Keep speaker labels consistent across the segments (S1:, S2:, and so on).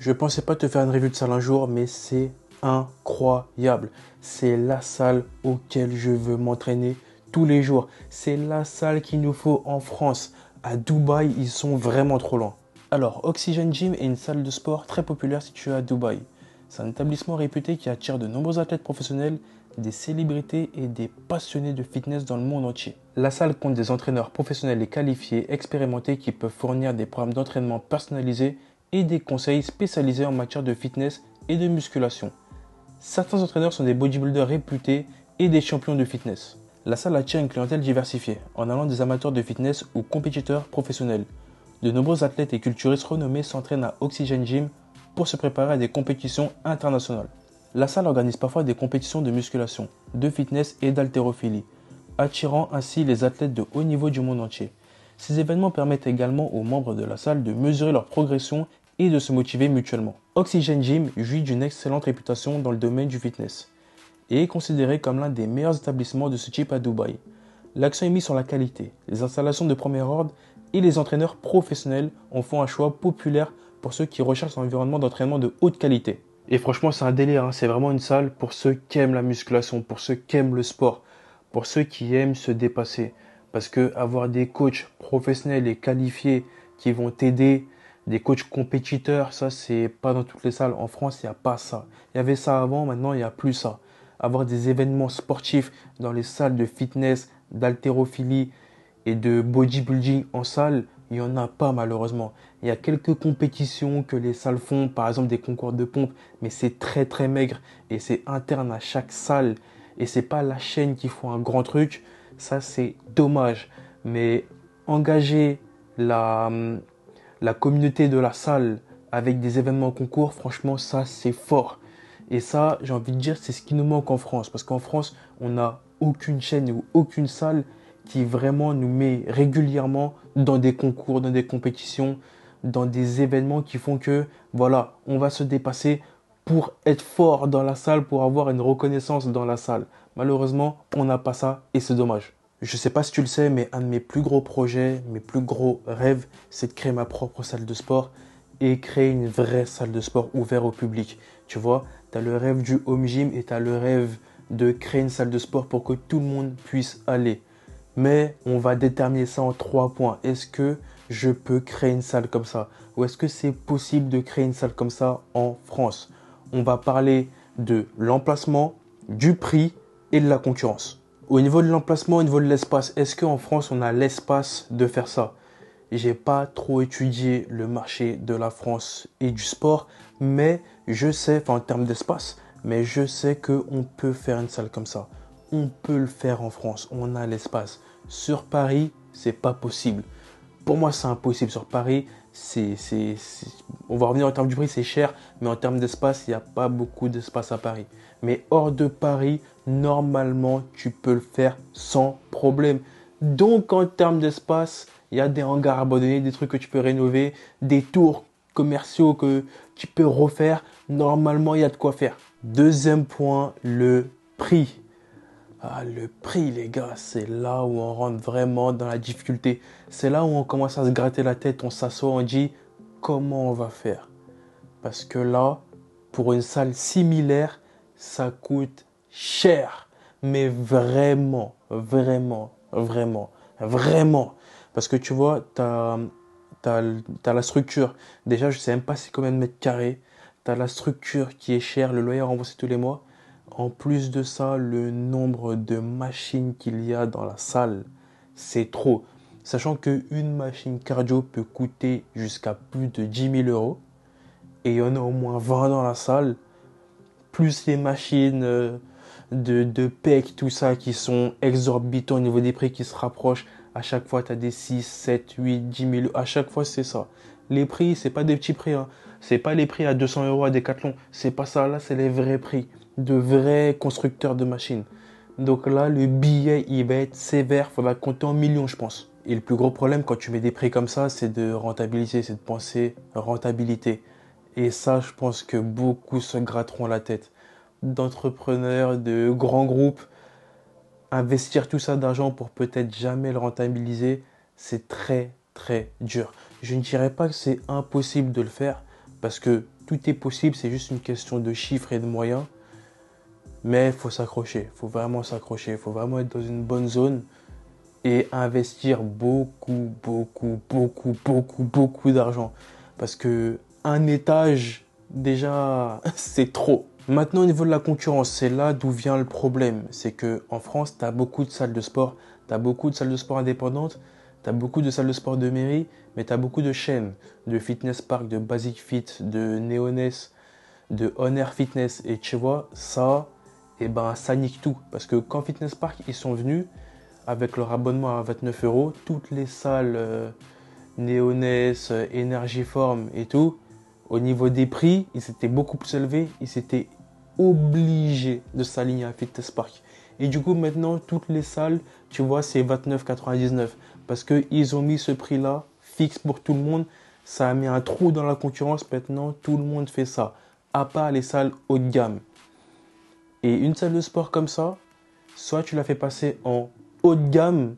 S1: Je pensais pas te faire une revue de salle un jour, mais c'est incroyable. C'est la salle auquel je veux m'entraîner tous les jours. C'est la salle qu'il nous faut en France. À Dubaï, ils sont vraiment trop loin. Alors, Oxygen Gym est une salle de sport très populaire située à Dubaï. C'est un établissement réputé qui attire de nombreux athlètes professionnels, des célébrités et des passionnés de fitness dans le monde entier. La salle compte des entraîneurs professionnels et qualifiés, expérimentés qui peuvent fournir des programmes d'entraînement personnalisés et des conseils spécialisés en matière de fitness et de musculation. Certains entraîneurs sont des bodybuilders réputés et des champions de fitness. La salle attire une clientèle diversifiée, en allant des amateurs de fitness ou compétiteurs professionnels. De nombreux athlètes et culturistes renommés s'entraînent à Oxygen Gym pour se préparer à des compétitions internationales. La salle organise parfois des compétitions de musculation, de fitness et d'haltérophilie, attirant ainsi les athlètes de haut niveau du monde entier. Ces événements permettent également aux membres de la salle de mesurer leur progression et de se motiver mutuellement. Oxygen Gym jouit d'une excellente réputation dans le domaine du fitness et est considéré comme l'un des meilleurs établissements de ce type à Dubaï. L'accent est mis sur la qualité, les installations de premier ordre et les entraîneurs professionnels en font un choix populaire pour ceux qui recherchent un environnement d'entraînement de haute qualité. Et franchement, c'est un délire, hein. c'est vraiment une salle pour ceux qui aiment la musculation, pour ceux qui aiment le sport, pour ceux qui aiment se dépasser. Parce que avoir des coachs professionnels et qualifiés qui vont t'aider, des coachs compétiteurs, ça, c'est pas dans toutes les salles. En France, il n'y a pas ça. Il y avait ça avant, maintenant, il n'y a plus ça. Avoir des événements sportifs dans les salles de fitness, d'haltérophilie et de bodybuilding en salle, il n'y en a pas malheureusement. Il y a quelques compétitions que les salles font, par exemple des concours de pompe, mais c'est très très maigre et c'est interne à chaque salle. Et c'est pas la chaîne qui font un grand truc. Ça, c'est dommage. Mais engager la, hum, la communauté de la salle avec des événements concours, franchement, ça, c'est fort. Et ça, j'ai envie de dire, c'est ce qui nous manque en France. Parce qu'en France, on n'a aucune chaîne ou aucune salle qui vraiment nous met régulièrement dans des concours, dans des compétitions, dans des événements qui font que, voilà, on va se dépasser pour être fort dans la salle, pour avoir une reconnaissance dans la salle. Malheureusement, on n'a pas ça et c'est dommage. Je sais pas si tu le sais, mais un de mes plus gros projets, mes plus gros rêves, c'est de créer ma propre salle de sport et créer une vraie salle de sport ouverte au public. Tu vois, tu as le rêve du home gym et tu as le rêve de créer une salle de sport pour que tout le monde puisse aller. Mais on va déterminer ça en trois points. Est-ce que je peux créer une salle comme ça Ou est-ce que c'est possible de créer une salle comme ça en France On va parler de l'emplacement, du prix et de la concurrence. Au niveau de l'emplacement, au niveau de l'espace, est-ce qu'en France on a l'espace de faire ça J'ai pas trop étudié le marché de la France et du sport, mais je sais, enfin en termes d'espace, mais je sais qu'on peut faire une salle comme ça. On peut le faire en France, on a l'espace. Sur Paris, c'est pas possible. Pour moi, c'est impossible. Sur Paris, c'est on va revenir en termes du prix, c'est cher, mais en termes d'espace, il n'y a pas beaucoup d'espace à Paris. Mais hors de Paris, normalement, tu peux le faire sans problème. Donc, en termes d'espace, il y a des hangars abandonnés, des trucs que tu peux rénover, des tours commerciaux que tu peux refaire. Normalement, il y a de quoi faire. Deuxième point, le prix. Ah, le prix, les gars, c'est là où on rentre vraiment dans la difficulté. C'est là où on commence à se gratter la tête, on s'assoit, on dit, comment on va faire. Parce que là, pour une salle similaire, ça coûte cher. Mais vraiment, vraiment, vraiment, vraiment. Parce que tu vois, tu as, la structure. Déjà, je ne sais même pas c'est combien de mètres carrés. Tu as la structure qui est chère, le loyer envoie tous les mois. En plus de ça, le nombre de machines qu'il y a dans la salle, c'est trop sachant qu'une machine cardio peut coûter jusqu'à plus de 10 000 euros, et il y en a au moins 20 dans la salle, plus les machines euh, de, PEC, tout ça, qui sont exorbitants au niveau des prix qui se rapprochent. À chaque fois, tu as des 6, 7, 8, 10 000, euros. à chaque fois, c'est ça. Les prix, c'est pas des petits prix, Ce hein. c'est pas les prix à 200 euros à Decathlon, c'est pas ça, là, c'est les vrais prix de vrais constructeurs de machines. Donc là, le billet, il va être sévère. Faudra compter en millions, je pense. Et le plus gros problème quand tu mets des prix comme ça, c'est de rentabiliser, c'est de penser rentabilité. Et ça, je pense que beaucoup se gratteront la tête. D'entrepreneurs, de grands groupes, investir tout ça d'argent pour peut-être jamais le rentabiliser, c'est très très dur. Je ne dirais pas que c'est impossible de le faire, parce que tout est possible, c'est juste une question de chiffres et de moyens. Mais il faut s'accrocher, il faut vraiment s'accrocher, il faut vraiment être dans une bonne zone et investir beaucoup, beaucoup, beaucoup, beaucoup, beaucoup d'argent. Parce que un étage, déjà, c'est trop. Maintenant, au niveau de la concurrence, c'est là d'où vient le problème. C'est que en France, tu as beaucoup de salles de sport, tu as beaucoup de salles de sport indépendantes, tu as beaucoup de salles de sport de mairie, mais tu as beaucoup de chaînes, de Fitness Park, de Basic Fit, de Neoness, de honor Fitness. Et tu vois, ça, eh ben, ça nique tout. Parce que quand Fitness Park, ils sont venus, avec leur abonnement à 29 euros, toutes les salles euh, Neones, Néoness, Energiform euh, et tout, au niveau des prix, ils étaient beaucoup plus élevés. Ils étaient obligés de s'aligner à Fitness Park. Et du coup, maintenant, toutes les salles, tu vois, c'est 29,99 parce qu'ils ont mis ce prix-là fixe pour tout le monde. Ça a mis un trou dans la concurrence. Maintenant, tout le monde fait ça, à part les salles haut de gamme. Et une salle de sport comme ça, soit tu la fais passer en haut de gamme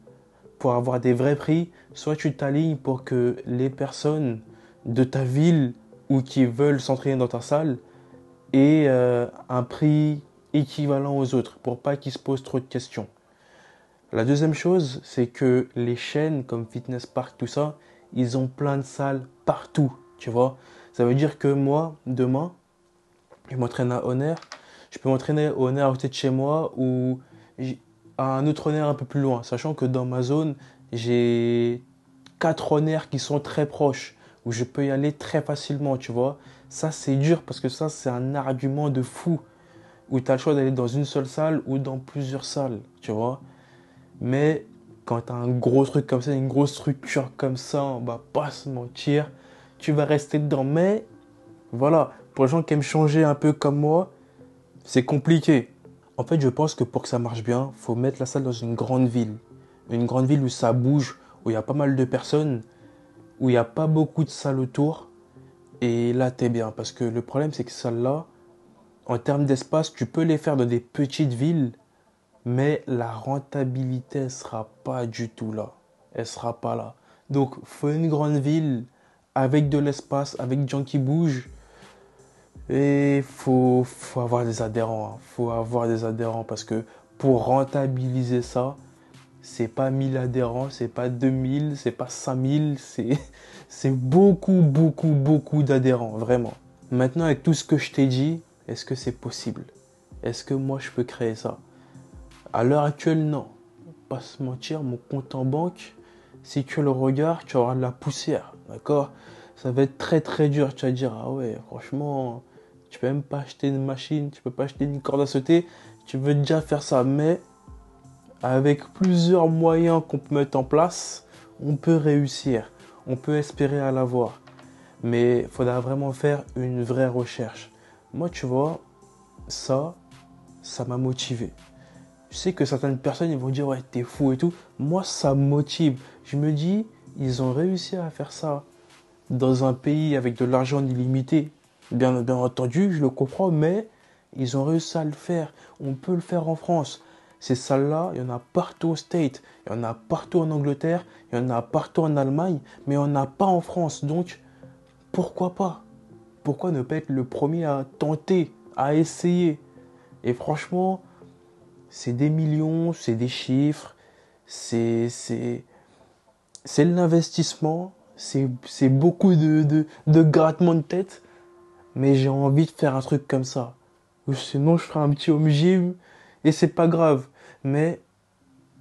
S1: pour avoir des vrais prix, soit tu t'alignes pour que les personnes de ta ville ou qui veulent s'entraîner dans ta salle aient euh, un prix équivalent aux autres pour pas qu'ils se posent trop de questions. La deuxième chose, c'est que les chaînes comme Fitness Park, tout ça, ils ont plein de salles partout, tu vois. Ça veut dire que moi, demain, je m'entraîne à Honor, je peux m'entraîner au Honor à côté de chez moi ou un autre nerf un peu plus loin, sachant que dans ma zone, j'ai quatre nerfs qui sont très proches, où je peux y aller très facilement, tu vois. Ça, c'est dur parce que ça, c'est un argument de fou, où tu as le choix d'aller dans une seule salle ou dans plusieurs salles, tu vois. Mais quand tu as un gros truc comme ça, une grosse structure comme ça, on va pas se mentir, tu vas rester dedans. Mais voilà, pour les gens qui aiment changer un peu comme moi, c'est compliqué. En fait, je pense que pour que ça marche bien, il faut mettre la salle dans une grande ville. Une grande ville où ça bouge, où il y a pas mal de personnes, où il n'y a pas beaucoup de salles autour. Et là, t'es bien. Parce que le problème, c'est que celles-là, en termes d'espace, tu peux les faire dans des petites villes, mais la rentabilité, sera pas du tout là. Elle sera pas là. Donc, faut une grande ville avec de l'espace, avec des gens qui bougent et il faut, avoir des adhérents. Hein. faut avoir des adhérents parce que pour rentabiliser ça, c'est pas 1000 adhérents, c'est pas 2000, c'est pas 5000, c'est beaucoup, beaucoup, beaucoup d'adhérents, vraiment. Maintenant, avec tout ce que je t'ai dit, est-ce que c'est possible Est-ce que moi, je peux créer ça À l'heure actuelle, non. Pas se mentir, mon compte en banque, si tu le regardes, tu auras de la poussière, d'accord Ça va être très, très dur. Tu vas dire, ah ouais, franchement, tu peux même pas acheter une machine, tu peux pas acheter une corde à sauter, tu veux déjà faire ça, mais avec plusieurs moyens qu'on peut mettre en place, on peut réussir, on peut espérer à l'avoir. Mais il faudra vraiment faire une vraie recherche. Moi, tu vois, ça, ça m'a motivé. Je sais que certaines personnes ils vont dire ouais t'es fou et tout. Moi ça me motive. Je me dis ils ont réussi à faire ça dans un pays avec de l'argent illimité. Bien, entendu, je le comprends, mais ils ont réussi à le faire. On peut le faire en France. Ces salles-là, il y en a partout au State. il y en a partout en Angleterre, il y en a partout en Allemagne, mais on n'a pas en France. Donc, pourquoi pas Pourquoi ne pas être le premier à tenter, à essayer Et franchement, c'est des millions, c'est des chiffres, c'est c'est l'investissement, c'est beaucoup de, de, de grattement de tête, mais j'ai envie de faire un truc comme ça. sinon, je ferai un petit home gym et c'est pas grave. Mais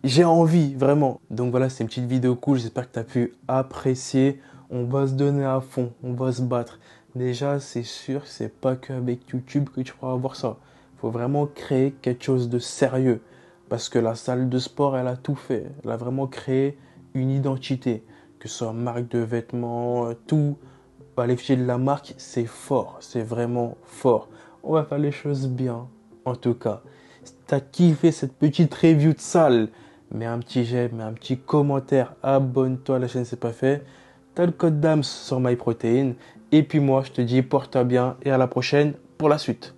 S1: j'ai envie, vraiment. Donc voilà, c'est une petite vidéo cool. J'espère que tu as pu apprécier. On va se donner à fond, on va se battre. Déjà, c'est sûr, que c'est pas qu'avec YouTube que tu pourras avoir ça. Faut vraiment créer quelque chose de sérieux. Parce que la salle de sport, elle a tout fait. Elle a vraiment créé une identité. Que ce soit marque de vêtements, euh, tout bah, les fichiers de la marque, c'est fort, c'est vraiment fort. On va faire les choses bien, en tout cas. Si t'as kiffé cette petite review de salle, mets un petit j'aime, mets un petit commentaire, abonne-toi à la chaîne, c'est pas fait. T'as le code DAMS sur MyProtein. Et puis moi, je te dis, porte-toi bien et à la prochaine pour la suite.